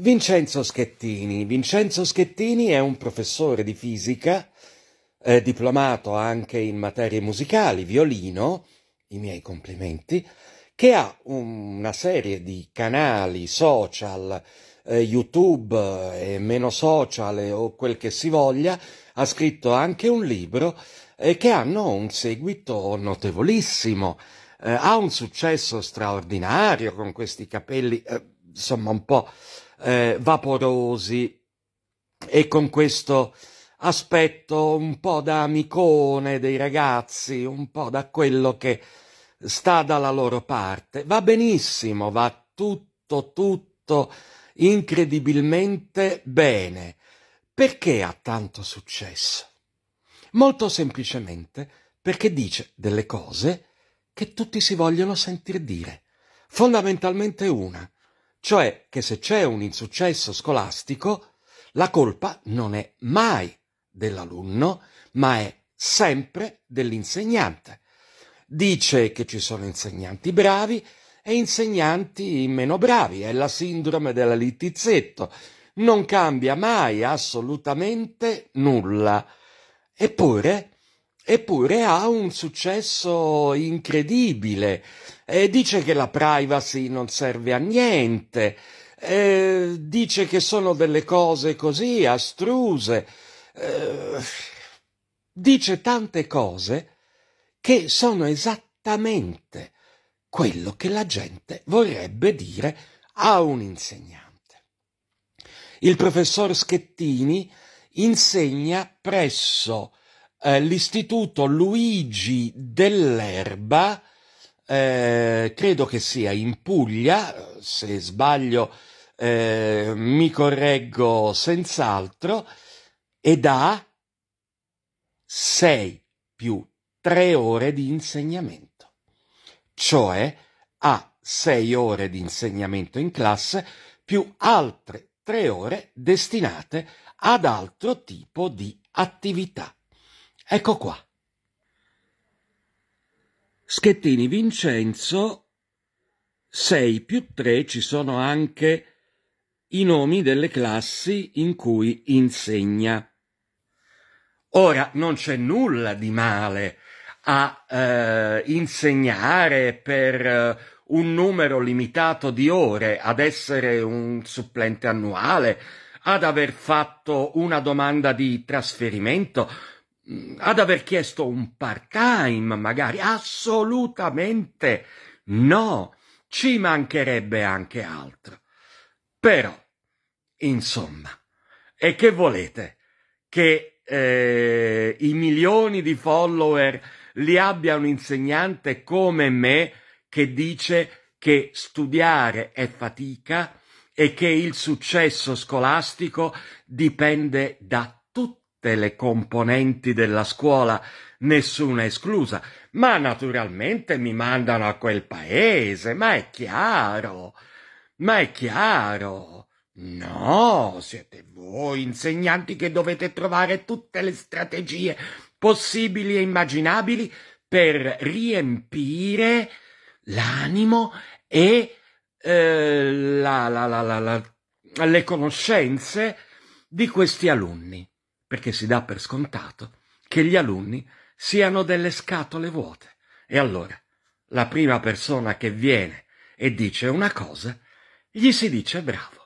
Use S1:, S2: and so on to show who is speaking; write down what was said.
S1: Vincenzo Schettini. Vincenzo Schettini è un professore di fisica, eh, diplomato anche in materie musicali, violino, i miei complimenti, che ha un, una serie di canali social, eh, YouTube eh, e meno social eh, o quel che si voglia, ha scritto anche un libro eh, che hanno un seguito notevolissimo. ha un successo straordinario con questi capelli, insomma un po' eh, vaporosi e con questo aspetto un po' da amicone dei ragazzi, un po' da quello che sta dalla loro parte. Va benissimo, va tutto, tutto incredibilmente bene. Perché ha tanto successo? Molto semplicemente perché dice delle cose che tutti si vogliono sentire dire. Fondamentalmente una cioè che se c'è un insuccesso scolastico, la colpa non è mai dell'alunno, ma è sempre dell'insegnante. Dice che ci sono insegnanti bravi e insegnanti meno bravi, è la sindrome della littizzetto, non cambia mai assolutamente nulla. Eppure eppure ha un successo incredibile. Eh, dice che la privacy non serve a niente, eh, dice che sono delle cose così astruse, eh, dice tante cose che sono esattamente quello che la gente vorrebbe dire a un insegnante. Il professor Schettini insegna presso eh, l'istituto Luigi dell'Erba, eh, credo che sia in Puglia, se sbaglio eh, mi correggo senz'altro, ed ha 6 più 3 ore di insegnamento, cioè ha 6 ore di insegnamento in classe più altre 3 ore destinate ad altro tipo di attività. Ecco qua. Schettini Vincenzo 6 più 3 ci sono anche i nomi delle classi in cui insegna. Ora non c'è nulla di male a eh, insegnare per eh, un numero limitato di ore, ad essere un supplente annuale, ad aver fatto una domanda di trasferimento, Mm, ad aver chiesto un part-time, magari? Assolutamente no, ci mancherebbe anche altro. Però, insomma, e che volete? Che eh, i milioni di follower li abbia un insegnante come me che dice che studiare è fatica e che il successo scolastico dipende da tutti tutte le componenti della scuola, nessuna esclusa, ma naturalmente mi mandano a quel paese, ma è chiaro, ma è chiaro. No, siete voi insegnanti che dovete trovare tutte le strategie possibili e immaginabili per riempire l'animo e eh, la, la, la, le conoscenze di questi alunni perché si dà per scontato che gli alunni siano delle scatole vuote. E allora, la prima persona che viene e dice una cosa, gli si dice bravo.